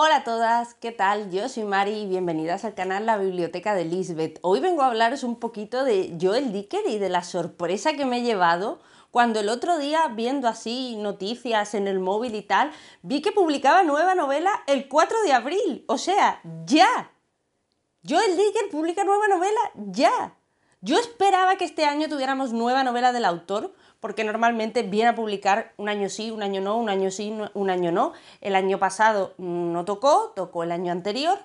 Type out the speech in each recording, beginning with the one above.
Hola a todas, ¿qué tal? Yo soy Mari y bienvenidas al canal La Biblioteca de Lisbeth. Hoy vengo a hablaros un poquito de Joel Dicker y de la sorpresa que me he llevado cuando el otro día, viendo así noticias en el móvil y tal, vi que publicaba nueva novela el 4 de abril. O sea, ya. Joel Dicker publica nueva novela ya. Yo esperaba que este año tuviéramos nueva novela del autor porque normalmente viene a publicar un año sí, un año no, un año sí, un año no. El año pasado no tocó, tocó el año anterior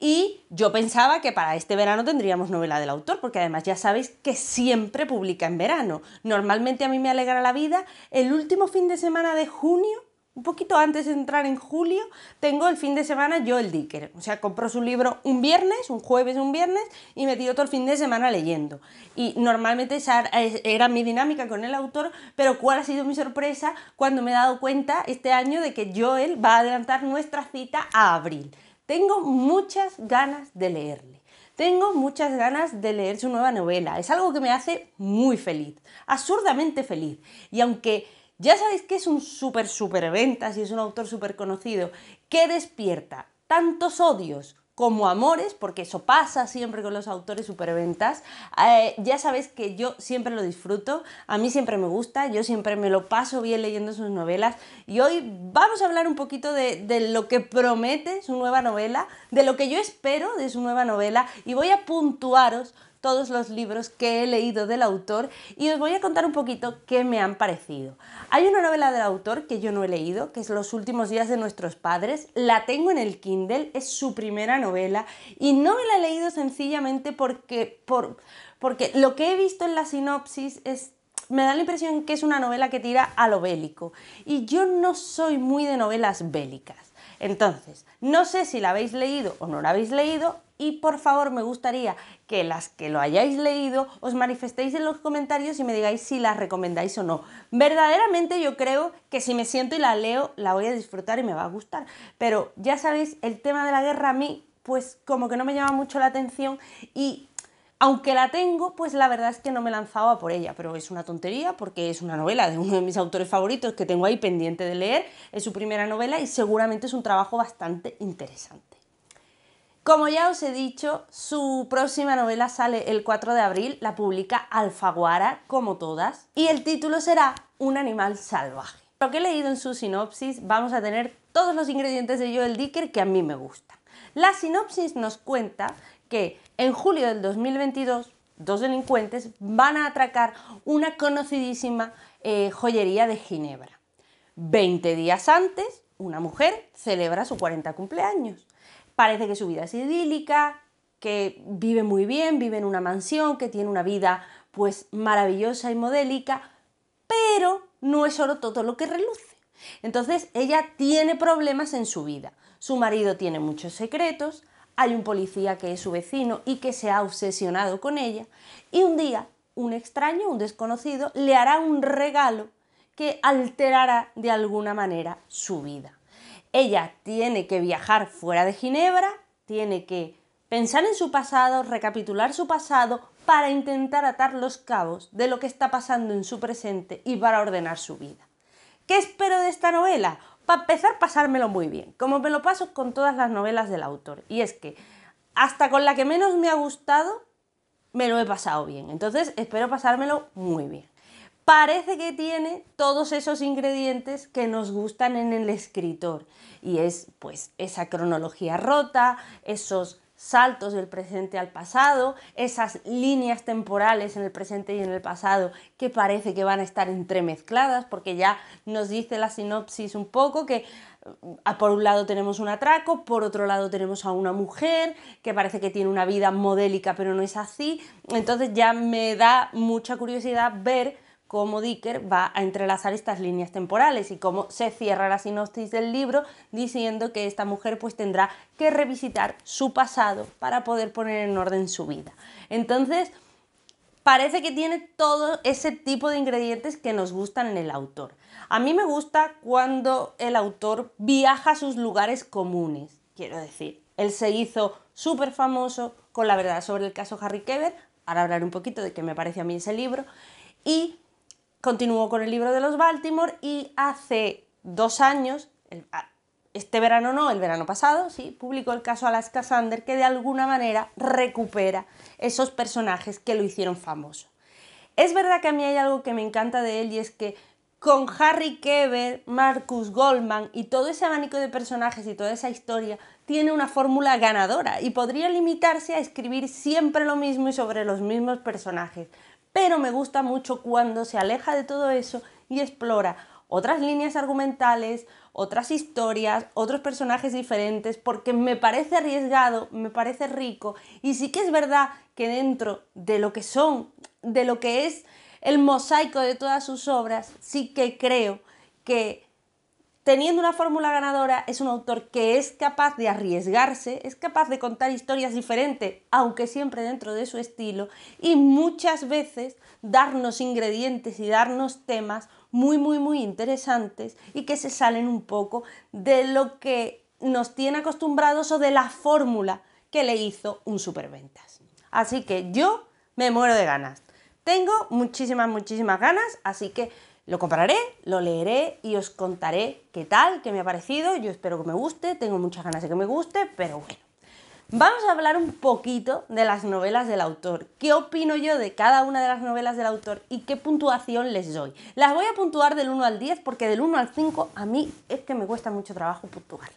y yo pensaba que para este verano tendríamos novela del autor, porque además ya sabéis que siempre publica en verano. Normalmente a mí me alegra la vida el último fin de semana de junio un poquito antes de entrar en julio, tengo el fin de semana Joel Dicker. O sea, compró su libro un viernes, un jueves, un viernes, y me tiro todo el fin de semana leyendo. Y normalmente esa era mi dinámica con el autor, pero cuál ha sido mi sorpresa cuando me he dado cuenta este año de que Joel va a adelantar nuestra cita a abril. Tengo muchas ganas de leerle. Tengo muchas ganas de leer su nueva novela. Es algo que me hace muy feliz, absurdamente feliz. Y aunque ya sabéis que es un súper, súper ventas y es un autor súper conocido que despierta tantos odios como amores, porque eso pasa siempre con los autores superventas. ventas eh, ya sabéis que yo siempre lo disfruto, a mí siempre me gusta, yo siempre me lo paso bien leyendo sus novelas y hoy vamos a hablar un poquito de lo que promete su nueva novela, de lo que yo espero de su nueva novela y voy a puntuaros todos los libros que he leído del autor y os voy a contar un poquito qué me han parecido. Hay una novela del autor que yo no he leído, que es Los últimos días de nuestros padres, la tengo en el Kindle, es su primera novela y no me la he leído sencillamente porque, por, porque lo que he visto en la sinopsis es me da la impresión que es una novela que tira a lo bélico. Y yo no soy muy de novelas bélicas. Entonces, no sé si la habéis leído o no la habéis leído, y por favor me gustaría que las que lo hayáis leído os manifestéis en los comentarios y me digáis si las recomendáis o no. Verdaderamente yo creo que si me siento y la leo la voy a disfrutar y me va a gustar, pero ya sabéis, el tema de la guerra a mí pues como que no me llama mucho la atención y aunque la tengo, pues la verdad es que no me lanzaba por ella, pero es una tontería porque es una novela de uno de mis autores favoritos que tengo ahí pendiente de leer, es su primera novela y seguramente es un trabajo bastante interesante. Como ya os he dicho, su próxima novela sale el 4 de abril, la publica Alfaguara, como todas, y el título será Un animal salvaje. Lo que he leído en su sinopsis, vamos a tener todos los ingredientes de Joel Dicker que a mí me gustan. La sinopsis nos cuenta que en julio del 2022 dos delincuentes van a atracar una conocidísima eh, joyería de Ginebra. Veinte días antes, una mujer celebra su 40 cumpleaños parece que su vida es idílica, que vive muy bien, vive en una mansión, que tiene una vida pues maravillosa y modélica, pero no es solo todo lo que reluce. Entonces ella tiene problemas en su vida. Su marido tiene muchos secretos, hay un policía que es su vecino y que se ha obsesionado con ella, y un día un extraño, un desconocido, le hará un regalo que alterará de alguna manera su vida. Ella tiene que viajar fuera de Ginebra, tiene que pensar en su pasado, recapitular su pasado para intentar atar los cabos de lo que está pasando en su presente y para ordenar su vida. ¿Qué espero de esta novela? Para empezar, pasármelo muy bien, como me lo paso con todas las novelas del autor. Y es que hasta con la que menos me ha gustado, me lo he pasado bien. Entonces, espero pasármelo muy bien parece que tiene todos esos ingredientes que nos gustan en el escritor. Y es pues esa cronología rota, esos saltos del presente al pasado, esas líneas temporales en el presente y en el pasado que parece que van a estar entremezcladas, porque ya nos dice la sinopsis un poco que ah, por un lado tenemos un atraco, por otro lado tenemos a una mujer que parece que tiene una vida modélica, pero no es así. Entonces ya me da mucha curiosidad ver cómo Dicker va a entrelazar estas líneas temporales y cómo se cierra la sinopsis del libro diciendo que esta mujer pues tendrá que revisitar su pasado para poder poner en orden su vida. Entonces, parece que tiene todo ese tipo de ingredientes que nos gustan en el autor. A mí me gusta cuando el autor viaja a sus lugares comunes, quiero decir. Él se hizo súper famoso con la verdad sobre el caso Harry Keber, ahora hablaré un poquito de qué me parece a mí ese libro, y continuó con el libro de los Baltimore y hace dos años, ah, este verano no, el verano pasado, sí, publicó el caso Alaska Sander que de alguna manera recupera esos personajes que lo hicieron famoso. Es verdad que a mí hay algo que me encanta de él y es que con Harry Keber, Marcus Goldman y todo ese abanico de personajes y toda esa historia, tiene una fórmula ganadora y podría limitarse a escribir siempre lo mismo y sobre los mismos personajes pero me gusta mucho cuando se aleja de todo eso y explora otras líneas argumentales, otras historias, otros personajes diferentes, porque me parece arriesgado, me parece rico, y sí que es verdad que dentro de lo que son, de lo que es el mosaico de todas sus obras, sí que creo que teniendo una fórmula ganadora, es un autor que es capaz de arriesgarse, es capaz de contar historias diferentes, aunque siempre dentro de su estilo, y muchas veces darnos ingredientes y darnos temas muy, muy, muy interesantes y que se salen un poco de lo que nos tiene acostumbrados o de la fórmula que le hizo un superventas. Así que yo me muero de ganas. Tengo muchísimas, muchísimas ganas, así que lo compraré, lo leeré y os contaré qué tal, qué me ha parecido. Yo espero que me guste, tengo muchas ganas de que me guste, pero bueno. Vamos a hablar un poquito de las novelas del autor. ¿Qué opino yo de cada una de las novelas del autor y qué puntuación les doy? Las voy a puntuar del 1 al 10 porque del 1 al 5 a mí es que me cuesta mucho trabajo puntuarlas.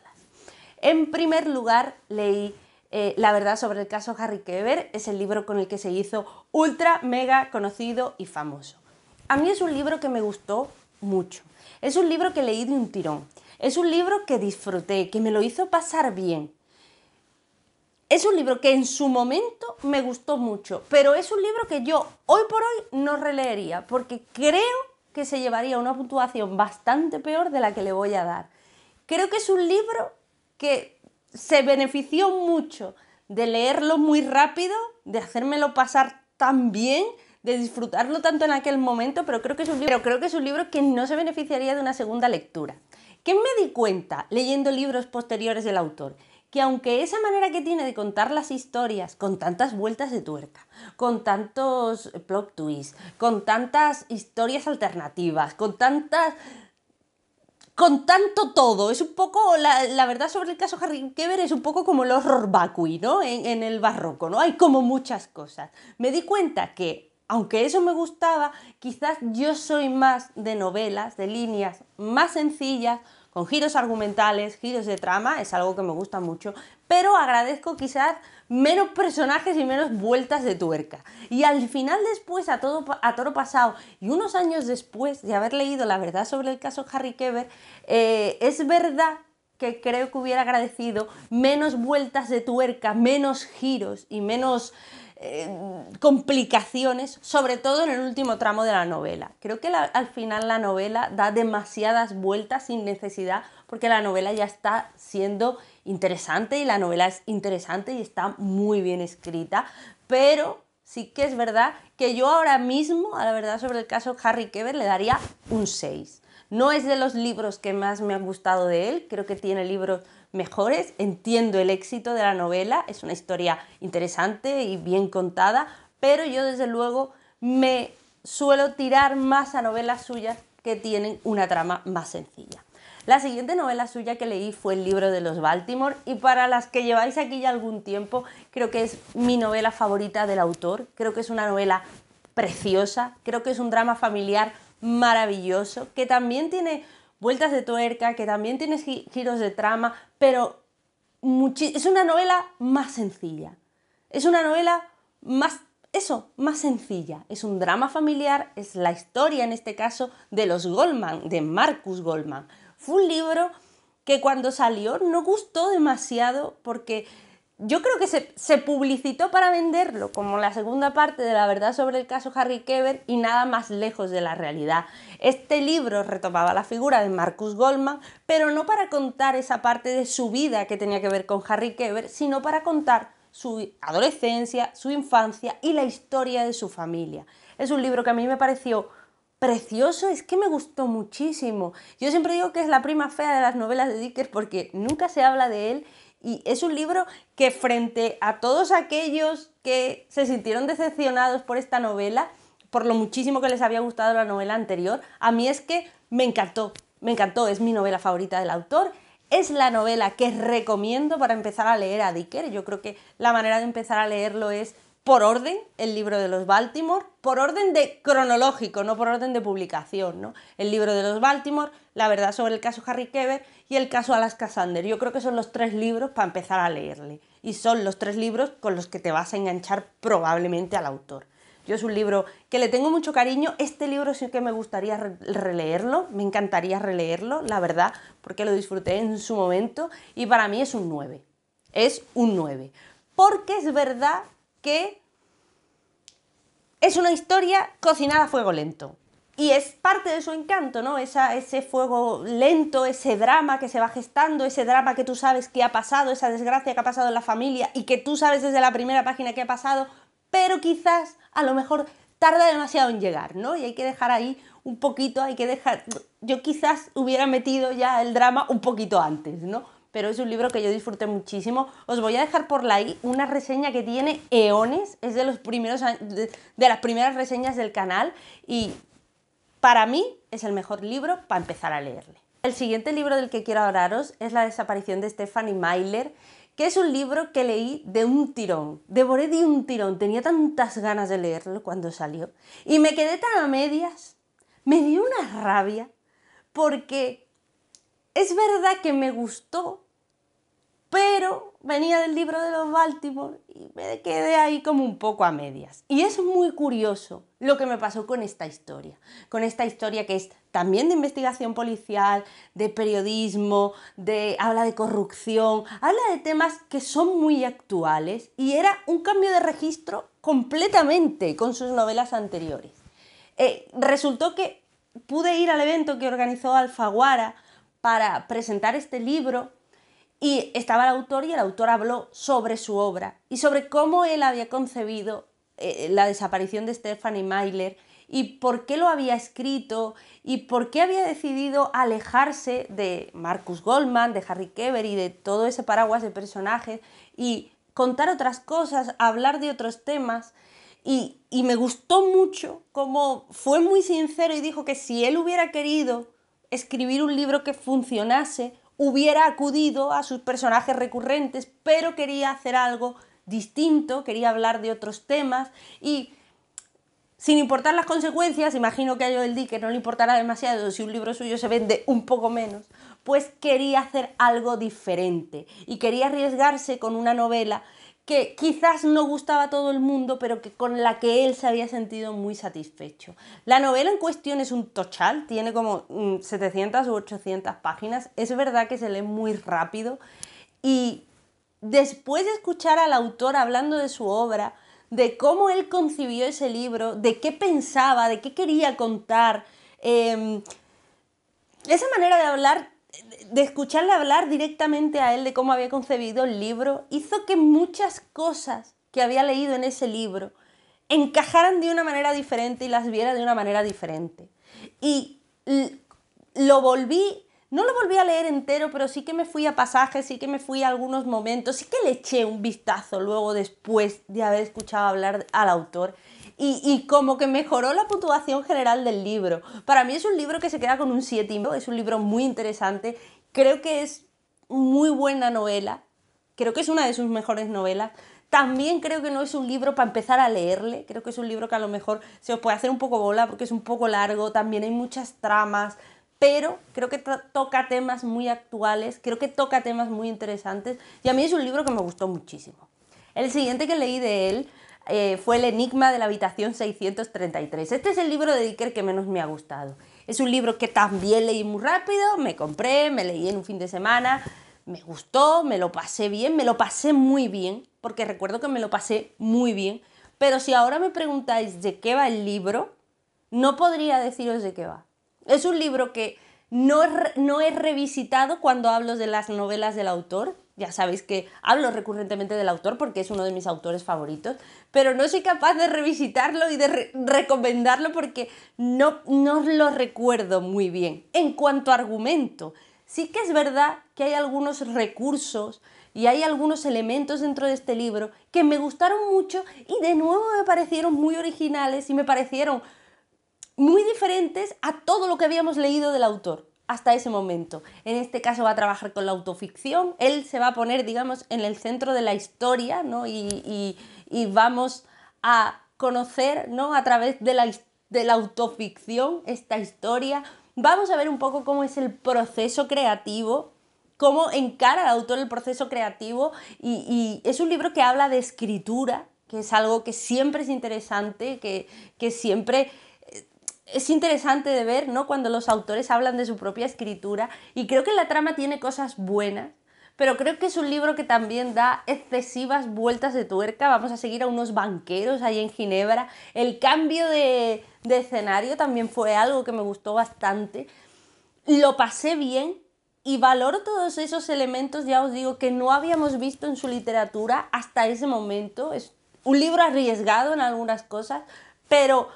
En primer lugar, leí eh, La verdad sobre el caso Harry Keber, es el libro con el que se hizo ultra, mega conocido y famoso. A mí es un libro que me gustó mucho. Es un libro que leí de un tirón. Es un libro que disfruté, que me lo hizo pasar bien. Es un libro que en su momento me gustó mucho, pero es un libro que yo hoy por hoy no releería, porque creo que se llevaría una puntuación bastante peor de la que le voy a dar. Creo que es un libro que se benefició mucho de leerlo muy rápido, de hacérmelo pasar tan bien de disfrutarlo tanto en aquel momento, pero creo que es un libro, pero creo que es un libro que no se beneficiaría de una segunda lectura. ¿Qué me di cuenta leyendo libros posteriores del autor? que aunque esa manera que tiene de contar las historias, con tantas vueltas de tuerca, con tantos plot twists, con tantas historias alternativas, con tantas... Con tanto todo, es un poco, la, verdad sobre el caso Harry Keber es un poco como el horror vacui, ¿no? en el barroco, ¿no? Hay como muchas cosas. Me di cuenta que aunque eso me gustaba, quizás yo soy más de novelas, de líneas más sencillas, con giros argumentales, giros de trama, es algo que me gusta mucho, pero agradezco quizás menos personajes y menos vueltas de tuerca. Y al final después, a, todo, a toro pasado, y unos años después de haber leído la verdad sobre el caso Harry Keber, eh, es verdad que creo que hubiera agradecido menos vueltas de tuerca, menos giros y menos eh, complicaciones, sobre todo en el último tramo de la novela. Creo que al final la novela da demasiadas vueltas sin necesidad porque la novela ya está siendo interesante y la novela es interesante y está muy bien escrita, pero sí que es verdad que yo ahora mismo, a la verdad sobre el caso Harry Keber, le daría un 6. No es de los libros que más me han gustado de él, creo que tiene libros mejores. Entiendo el éxito de la novela, es una historia interesante y bien contada, pero yo desde luego me suelo tirar más a novelas suyas que tienen una trama más sencilla. La siguiente novela suya que leí fue El libro de los Baltimore y para las que lleváis aquí ya algún tiempo, creo que es mi novela favorita del autor, creo que es una novela preciosa, creo que es un drama familiar maravilloso, que también tiene vueltas de tuerca, que también tiene giros de trama, pero es una novela más sencilla. Es una novela más, eso, más sencilla. Es un drama familiar, es la historia en este caso de los Goldman, de Marcus Goldman. Fue un libro que cuando salió no gustó demasiado porque yo creo que se, publicitó para venderlo como la segunda parte de la verdad sobre el caso Harry Keber y nada más lejos de la realidad. Este libro retomaba la figura de Marcus Goldman, pero no para contar esa parte de su vida que tenía que ver con Harry Keber, sino para contar su adolescencia, su infancia y la historia de su familia. Es un libro que a mí me pareció precioso, es que me gustó muchísimo. Yo siempre digo que es la prima fea de las novelas de Dickens porque nunca se habla de él y es un libro que frente a todos aquellos que se sintieron decepcionados por esta novela, por lo muchísimo que les había gustado la novela anterior, a mí es que me encantó, me encantó, es mi novela favorita del autor, es la novela que recomiendo para empezar a leer a Dicker, yo creo que la manera de empezar a leerlo es por orden el libro de los Baltimore, por orden de cronológico, no por orden de publicación, ¿no? El libro de los Baltimore, La verdad sobre el caso Harry Keber y el caso Alaska Sander. Yo creo que son los tres libros para empezar a leerle y son los tres libros con los que te vas a enganchar probablemente al autor. Yo es un libro que le tengo mucho cariño, este libro sí que me gustaría releerlo, me encantaría releerlo, la verdad, porque lo disfruté en su momento y para mí es un 9. Es un 9. Porque es verdad que es una historia cocinada a fuego lento. Y es parte de su encanto, ¿no? Esa, ese fuego lento, ese drama que se va gestando, ese drama que tú sabes que ha pasado, esa desgracia que ha pasado en la familia y que tú sabes desde la primera página que ha pasado, pero quizás a lo mejor tarda demasiado en llegar, ¿no? Y hay que dejar ahí un poquito, hay que dejar... Yo quizás hubiera metido ya el drama un poquito antes, ¿no? pero es un libro que yo disfruté muchísimo. Os voy a dejar por ahí una reseña que tiene eones, es de, los primeros, de, las primeras reseñas del canal y para mí es el mejor libro para empezar a leerle. El siguiente libro del que quiero hablaros es La desaparición de Stephanie Myler, que es un libro que leí de un tirón. Devoré de un tirón, tenía tantas ganas de leerlo cuando salió y me quedé tan a medias. Me dio una rabia porque es verdad que me gustó, pero venía del libro de los Baltimore y me quedé ahí como un poco a medias. Y es muy curioso lo que me pasó con esta historia, con esta historia que es también de investigación policial, de periodismo, de habla de corrupción, habla de temas que son muy actuales y era un cambio de registro completamente con sus novelas anteriores. Eh, resultó que pude ir al evento que organizó Alfaguara para presentar este libro y estaba el autor y el autor habló sobre su obra y sobre cómo él había concebido eh, la desaparición de Stephanie Myler y por qué lo había escrito y por qué había decidido alejarse de Marcus Goldman, de Harry Keber y de todo ese paraguas de personajes y contar otras cosas, hablar de otros temas. Y, y me gustó mucho como fue muy sincero y dijo que si él hubiera querido escribir un libro que funcionase, hubiera acudido a sus personajes recurrentes, pero quería hacer algo distinto, quería hablar de otros temas y sin importar las consecuencias, imagino que a Joel que no le importará demasiado si un libro suyo se vende un poco menos, pues quería hacer algo diferente y quería arriesgarse con una novela que quizás no gustaba a todo el mundo, pero que con la que él se había sentido muy satisfecho. La novela en cuestión es un tochal, tiene como 700 mm, u 800 páginas, es verdad que se lee muy rápido y después de escuchar al autor hablando de su obra, de cómo él concibió ese libro, de qué pensaba, de qué quería contar, em, esa manera de hablar de escucharle hablar directamente a él de cómo había concebido el libro, hizo que muchas cosas que había leído en ese libro encajaran de una manera diferente y las viera de una manera diferente. Y lo volví, no lo volví a leer entero, pero sí que me fui a pasajes, sí que me fui a algunos momentos, sí que le eché un vistazo luego después de haber escuchado hablar al autor y, como que mejoró la puntuación general del libro. Para mí es un libro que se queda con un 7, es un libro muy interesante, creo que es muy buena novela, creo que es una de sus mejores novelas. También creo que no es un libro para empezar a leerle, creo que es un libro que a lo mejor se os puede hacer un poco bola porque es un poco largo, también hay muchas tramas, pero creo que toca temas muy actuales, creo que toca temas muy interesantes y a mí es un libro que me gustó muchísimo. El siguiente que leí de él eh, fue El enigma de la habitación 633. Este es el libro de Dicker que menos me ha gustado. Es un libro que también leí muy rápido, me compré, me leí en un fin de semana, me gustó, me lo pasé bien, me lo pasé muy bien, porque recuerdo que me lo pasé muy bien. Pero si ahora me preguntáis de qué va el libro, no podría deciros de qué va. Es un libro que no, no he revisitado cuando hablo de las novelas del autor, ya sabéis que hablo recurrentemente del autor porque es uno de mis autores favoritos, pero no soy capaz de revisitarlo y de recomendarlo porque no, no lo recuerdo muy bien. En cuanto a argumento, sí que es verdad que hay algunos recursos y hay algunos elementos dentro de este libro que me gustaron mucho y de nuevo me parecieron muy originales y me parecieron muy diferentes a todo lo que habíamos leído del autor hasta ese momento. En este caso va a trabajar con la autoficción, él se va a poner, digamos, en el centro de la historia, ¿no? Y, vamos a conocer, ¿no? A través de la, de la autoficción esta historia. Vamos a ver un poco cómo es el proceso creativo cómo encara el autor el proceso creativo y, es un libro que habla de escritura, que es algo que siempre es interesante, que, que siempre es interesante de ver, ¿no? Cuando los autores hablan de su propia escritura y creo que la trama tiene cosas buenas, pero creo que es un libro que también da excesivas vueltas de tuerca. Vamos a seguir a unos banqueros ahí en Ginebra. El cambio de, de escenario también fue algo que me gustó bastante. Lo pasé bien, y valoro todos esos elementos, ya os digo, que no habíamos visto en su literatura hasta ese momento. Es un libro arriesgado en algunas cosas, pero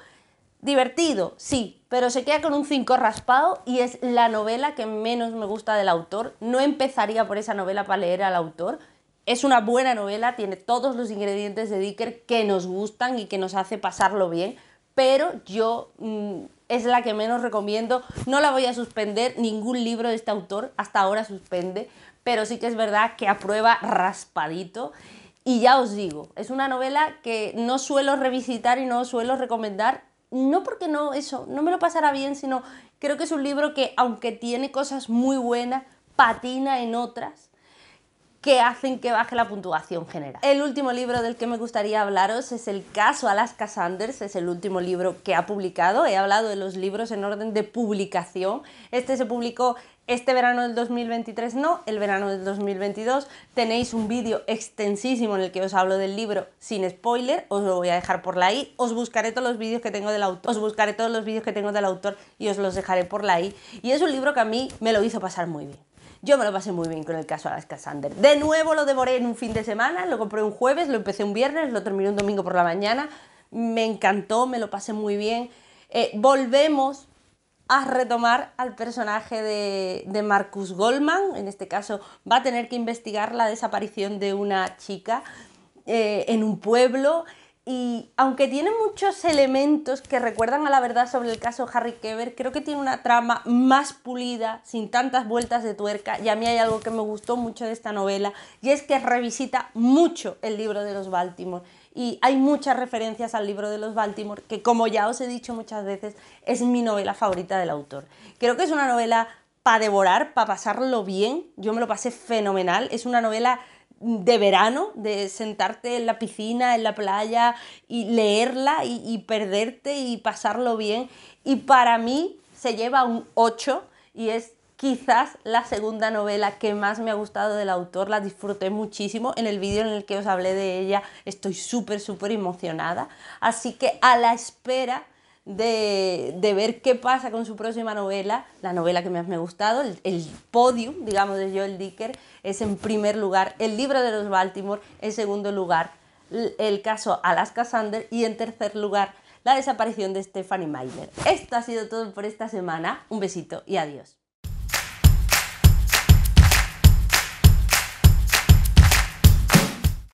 Divertido, sí, pero se queda con un 5 raspado y es la novela que menos me gusta del autor. No empezaría por esa novela para leer al autor. Es una buena novela, tiene todos los ingredientes de Dicker que nos gustan y que nos hace pasarlo bien, pero yo mm, es la que menos recomiendo. No la voy a suspender, ningún libro de este autor hasta ahora suspende, pero sí que es verdad que aprueba raspadito. Y ya os digo, es una novela que no suelo revisitar y no suelo recomendar no porque no, eso, no me lo pasará bien, sino creo que es un libro que, aunque tiene cosas muy buenas, patina en otras que hacen que baje la puntuación general. El último libro del que me gustaría hablaros es el caso Alaska Sanders, es el último libro que ha publicado. He hablado de los libros en orden de publicación. Este se publicó este verano del 2023, no, el verano del 2022. Tenéis un vídeo extensísimo en el que os hablo del libro sin spoiler, os lo voy a dejar por la i. Os buscaré todos los vídeos que tengo del autor, os buscaré todos los vídeos que tengo del autor y os los dejaré por la i. Y es un libro que a mí me lo hizo pasar muy bien. Yo me lo pasé muy bien con el caso Alaska Sander. De nuevo lo devoré en un fin de semana, lo compré un jueves, lo empecé un viernes, lo terminé un domingo por la mañana. Me encantó, me lo pasé muy bien. Eh, volvemos a retomar al personaje de, Marcus Goldman. En este caso va a tener que investigar la desaparición de una chica eh, en un pueblo y aunque tiene muchos elementos que recuerdan a la verdad sobre el caso Harry Keber, creo que tiene una trama más pulida, sin tantas vueltas de tuerca. Y a mí hay algo que me gustó mucho de esta novela, y es que revisita mucho el libro de los Baltimore. Y hay muchas referencias al libro de los Baltimore, que como ya os he dicho muchas veces, es mi novela favorita del autor. Creo que es una novela para devorar, para pasarlo bien. Yo me lo pasé fenomenal. Es una novela de verano, de sentarte en la piscina, en la playa y leerla y, perderte y pasarlo bien. Y para mí se lleva un 8 y es quizás la segunda novela que más me ha gustado del autor, la disfruté muchísimo. En el vídeo en el que os hablé de ella estoy súper, súper emocionada. Así que a la espera de, ver qué pasa con su próxima novela, la novela que más me ha gustado, el, el podium, digamos, de Joel Dicker, es en primer lugar el libro de los Baltimore, en segundo lugar el caso Alaska sanders y en tercer lugar la desaparición de Stephanie Meyer. Esto ha sido todo por esta semana, un besito y adiós.